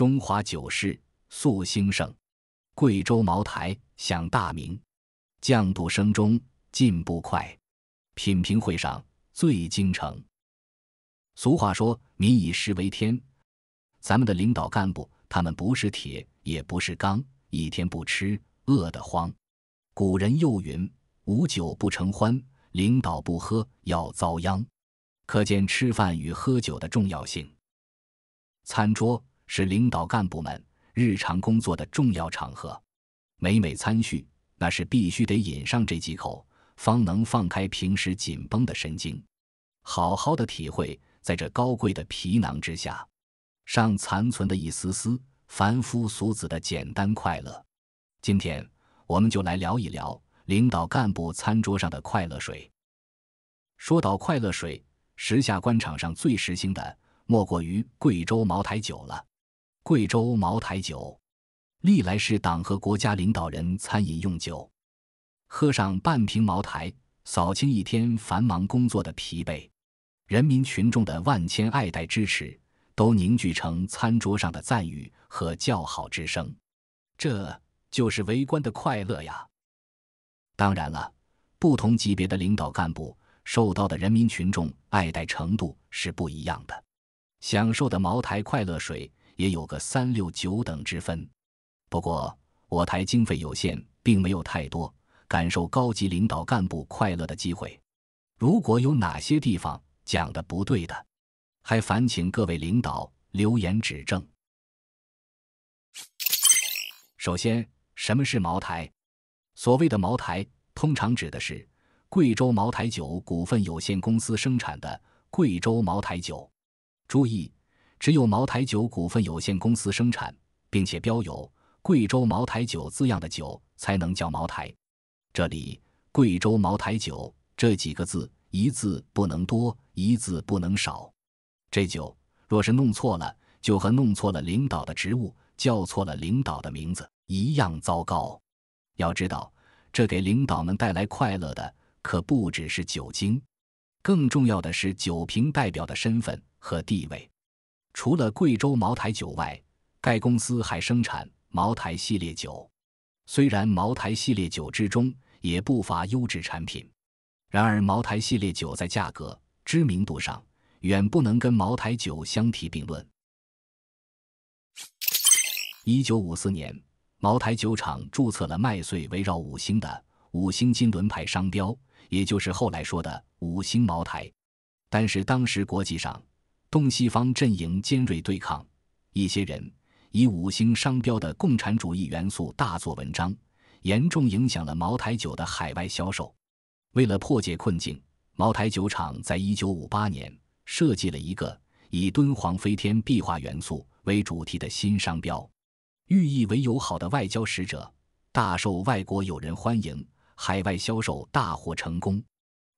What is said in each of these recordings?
中华酒事肃兴盛，贵州茅台享大名，酱度升中进步快，品评会上最精诚。俗话说“民以食为天”，咱们的领导干部他们不是铁也不是钢，一天不吃饿得慌。古人又云：“无酒不成欢”，领导不喝要遭殃，可见吃饭与喝酒的重要性。餐桌。是领导干部们日常工作的重要场合，每每参叙，那是必须得饮上这几口，方能放开平时紧绷的神经，好好的体会在这高贵的皮囊之下，尚残存的一丝丝凡夫俗子的简单快乐。今天，我们就来聊一聊领导干部餐桌上的快乐水。说到快乐水，时下官场上最时兴的，莫过于贵州茅台酒了。贵州茅台酒，历来是党和国家领导人餐饮用酒。喝上半瓶茅台，扫清一天繁忙工作的疲惫。人民群众的万千爱戴支持，都凝聚成餐桌上的赞誉和叫好之声。这就是围观的快乐呀！当然了，不同级别的领导干部受到的人民群众爱戴程度是不一样的，享受的茅台快乐水。也有个三六九等之分，不过我台经费有限，并没有太多感受高级领导干部快乐的机会。如果有哪些地方讲的不对的，还烦请各位领导留言指正。首先，什么是茅台？所谓的茅台，通常指的是贵州茅台酒股份有限公司生产的贵州茅台酒。注意。只有茅台酒股份有限公司生产，并且标有“贵州茅台酒”字样的酒才能叫茅台。这里“贵州茅台酒”这几个字，一字不能多，一字不能少。这酒若是弄错了，就和弄错了领导的职务、叫错了领导的名字一样糟糕。要知道，这给领导们带来快乐的可不只是酒精，更重要的是酒瓶代表的身份和地位。除了贵州茅台酒外，该公司还生产茅台系列酒。虽然茅台系列酒之中也不乏优质产品，然而茅台系列酒在价格、知名度上远不能跟茅台酒相提并论。一九五四年，茅台酒厂注册了“麦穗围绕五星”的五星金轮牌商标，也就是后来说的五星茅台。但是当时国际上，东西方阵营尖锐对抗，一些人以五星商标的共产主义元素大做文章，严重影响了茅台酒的海外销售。为了破解困境，茅台酒厂在一九五八年设计了一个以敦煌飞天壁画元素为主题的新商标，寓意为友好的外交使者，大受外国友人欢迎，海外销售大获成功。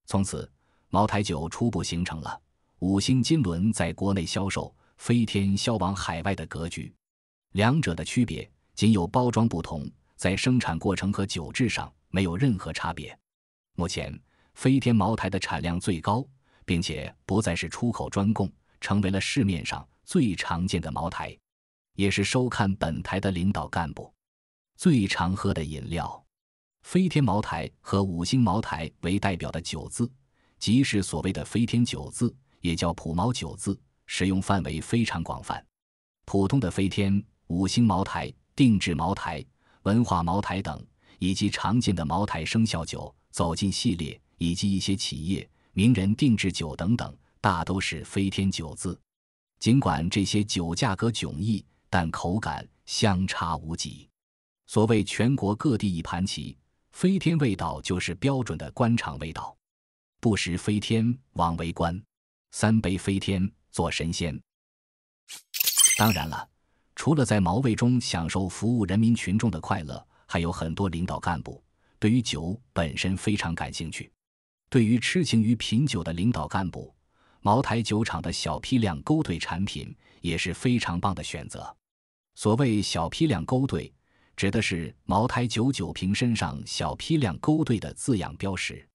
从此，茅台酒初步形成了。五星金轮在国内销售，飞天销往海外的格局，两者的区别仅有包装不同，在生产过程和酒质上没有任何差别。目前，飞天茅台的产量最高，并且不再是出口专供，成为了市面上最常见的茅台，也是收看本台的领导干部最常喝的饮料。飞天茅台和五星茅台为代表的酒字，即是所谓的飞天酒字。也叫普茅九字，使用范围非常广泛。普通的飞天、五星茅台、定制茅台、文化茅台等，以及常见的茅台生肖酒、走进系列，以及一些企业、名人定制酒等等，大都是飞天九字。尽管这些酒价格迥异，但口感相差无几。所谓全国各地一盘棋，飞天味道就是标准的官场味道。不识飞天，枉为官。三杯飞天做神仙。当然了，除了在茅位中享受服务人民群众的快乐，还有很多领导干部对于酒本身非常感兴趣。对于痴情于品酒的领导干部，茅台酒厂的小批量勾兑产品也是非常棒的选择。所谓小批量勾兑，指的是茅台酒酒瓶身上“小批量勾兑”的字样标识。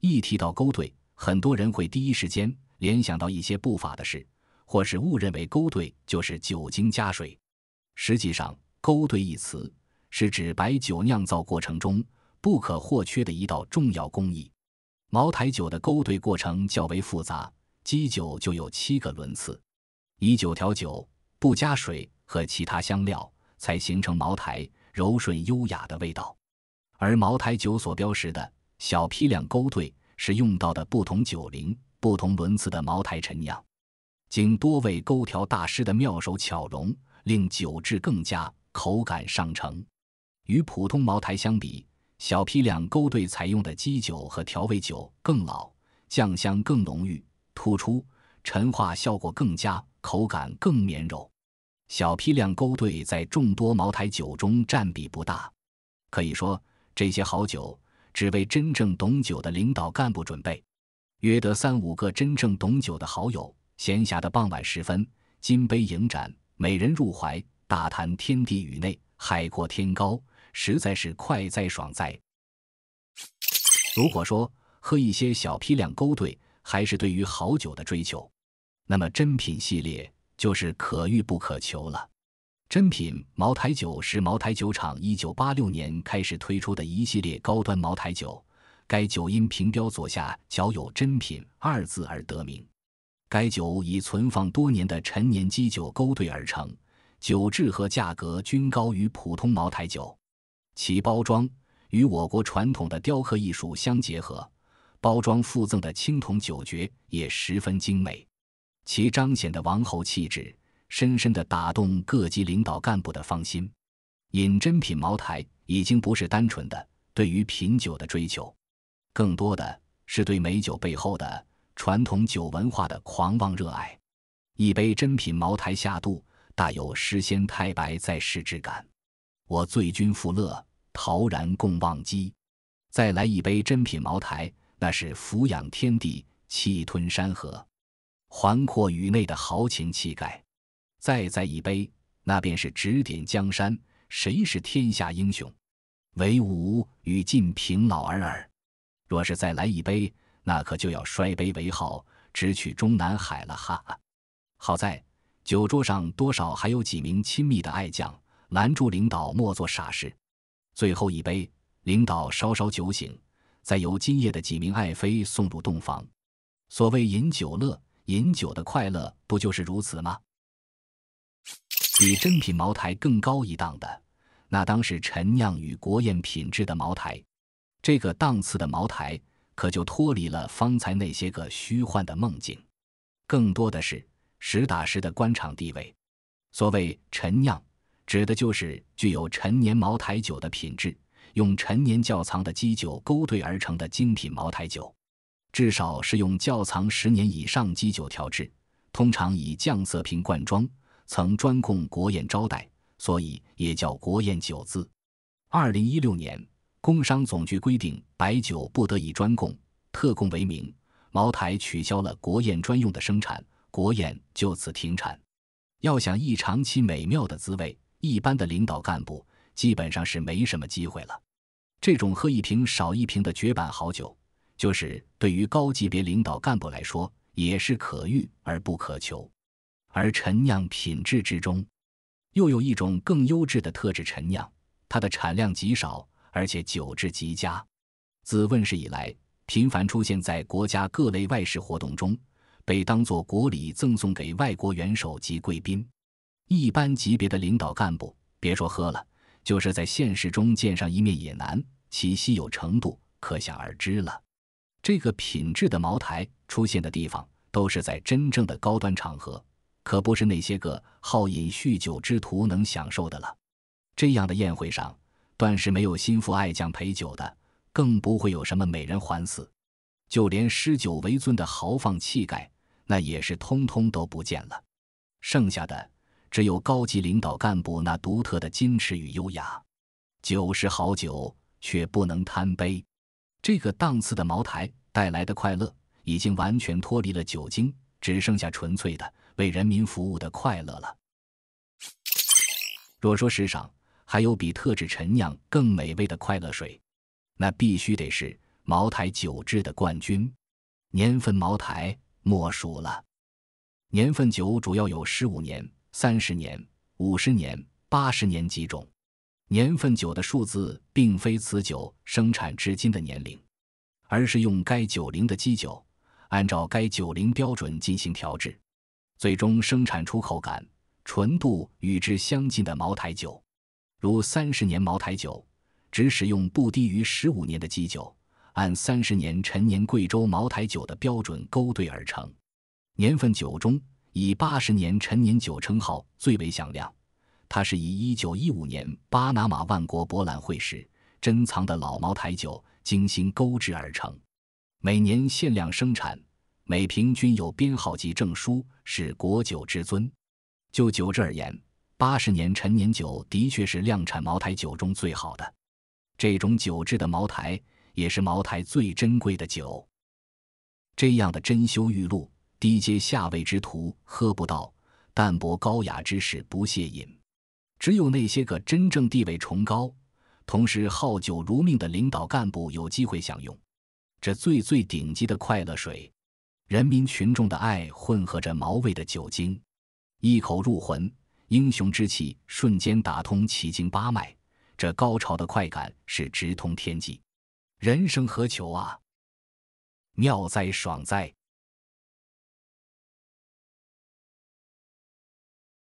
一提到勾兑，很多人会第一时间。联想到一些不法的事，或是误认为勾兑就是酒精加水。实际上，“勾兑”一词是指白酒酿造过程中不可或缺的一道重要工艺。茅台酒的勾兑过程较为复杂，基酒就有七个轮次，以酒调酒，不加水和其他香料，才形成茅台柔顺优雅的味道。而茅台酒所标识的小批量勾兑是用到的不同酒龄。不同轮次的茅台陈酿，经多位勾调大师的妙手巧融，令酒质更佳，口感上乘。与普通茅台相比，小批量勾兑采用的基酒和调味酒更老，酱香更浓郁突出，陈化效果更佳，口感更绵柔。小批量勾兑在众多茅台酒中占比不大，可以说这些好酒只为真正懂酒的领导干部准备。约得三五个真正懂酒的好友，闲暇的傍晚时分，金杯迎盏，美人入怀，大谈天地宇内，海阔天高，实在是快哉爽哉。如果说喝一些小批量勾兑还是对于好酒的追求，那么珍品系列就是可遇不可求了。珍品茅台酒是茅台酒厂一九八六年开始推出的一系列高端茅台酒。该酒因瓶标左下角有“珍品”二字而得名。该酒以存放多年的陈年基酒勾兑而成，酒质和价格均高于普通茅台酒。其包装与我国传统的雕刻艺术相结合，包装附赠的青铜酒爵也十分精美。其彰显的王侯气质，深深的打动各级领导干部的芳心。饮珍品茅台已经不是单纯的对于品酒的追求。更多的是对美酒背后的传统酒文化的狂妄热爱。一杯珍品茅台下肚，大有诗仙太白在世之感。我醉君复乐，陶然共忘机。再来一杯珍品茅台，那是俯仰天地，气吞山河，环阔宇内的豪情气概。再再一杯，那便是指点江山，谁是天下英雄？唯吾与晋平老尔尔。若是再来一杯，那可就要摔杯为号，直取中南海了！哈哈。好在酒桌上多少还有几名亲密的爱将拦住领导，莫做傻事。最后一杯，领导稍稍酒醒，再由今夜的几名爱妃送入洞房。所谓饮酒乐，饮酒的快乐不就是如此吗？比珍品茅台更高一档的，那当是陈酿与国宴品质的茅台。这个档次的茅台可就脱离了方才那些个虚幻的梦境，更多的是实打实的官场地位。所谓陈酿，指的就是具有陈年茅台酒的品质，用陈年窖藏的基酒勾兑而成的精品茅台酒，至少是用窖藏十年以上基酒调制，通常以酱色瓶灌装，曾专供国宴招待，所以也叫国宴酒。字。二零一六年。工商总局规定，白酒不得以专供、特供为名。茅台取消了国宴专用的生产，国宴就此停产。要想一尝其美妙的滋味，一般的领导干部基本上是没什么机会了。这种喝一瓶少一瓶的绝版好酒，就是对于高级别领导干部来说，也是可遇而不可求。而陈酿品质之中，又有一种更优质的特制陈酿，它的产量极少。而且酒质极佳，自问世以来，频繁出现在国家各类外事活动中，被当做国礼赠送给外国元首及贵宾。一般级别的领导干部，别说喝了，就是在现实中见上一面也难，其稀有程度可想而知了。这个品质的茅台出现的地方，都是在真正的高端场合，可不是那些个好饮酗酒之徒能享受的了。这样的宴会上。断是没有心腹爱将陪酒的，更不会有什么美人环伺，就连施酒为尊的豪放气概，那也是通通都不见了。剩下的只有高级领导干部那独特的矜持与优雅。酒是好酒，却不能贪杯。这个档次的茅台带来的快乐，已经完全脱离了酒精，只剩下纯粹的为人民服务的快乐了。若说时尚。还有比特制陈酿更美味的快乐水，那必须得是茅台酒制的冠军，年份茅台莫属了。年份酒主要有十五年、三十年、五十年、八十年几种。年份酒的数字并非此酒生产至今的年龄，而是用该酒龄的基酒，按照该酒龄标准进行调制，最终生产出口感、纯度与之相近的茅台酒。如三十年茅台酒，只使用不低于十五年的基酒，按三十年陈年贵州茅台酒的标准勾兑而成。年份酒中，以八十年陈年酒称号最为响亮。它是以一九一五年巴拿马万国博览会时珍藏的老茅台酒精心勾制而成，每年限量生产，每瓶均有编号及证书，是国酒之尊。就酒质而言，八十年陈年酒的确是量产茅台酒中最好的，这种酒质的茅台也是茅台最珍贵的酒。这样的珍馐玉露，低阶下位之徒喝不到，淡泊高雅之士不屑饮，只有那些个真正地位崇高，同时好酒如命的领导干部有机会享用这最最顶级的快乐水。人民群众的爱混合着茅味的酒精，一口入魂。英雄之气瞬间打通奇经八脉，这高潮的快感是直通天际，人生何求啊！妙哉，爽哉！